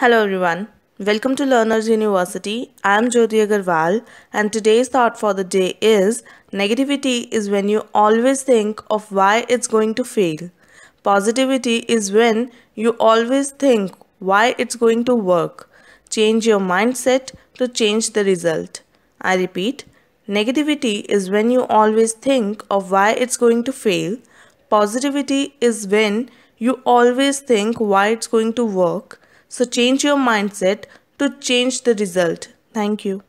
Hello everyone. Welcome to Learners University. I am Jyoti Agarwal and today's thought for the day is negativity is when you always think of why it's going to fail. Positivity is when you always think why it's going to work. Change your mindset to change the result. I repeat, negativity is when you always think of why it's going to fail. Positivity is when you always think why it's going to work so change your mindset to change the result. Thank you.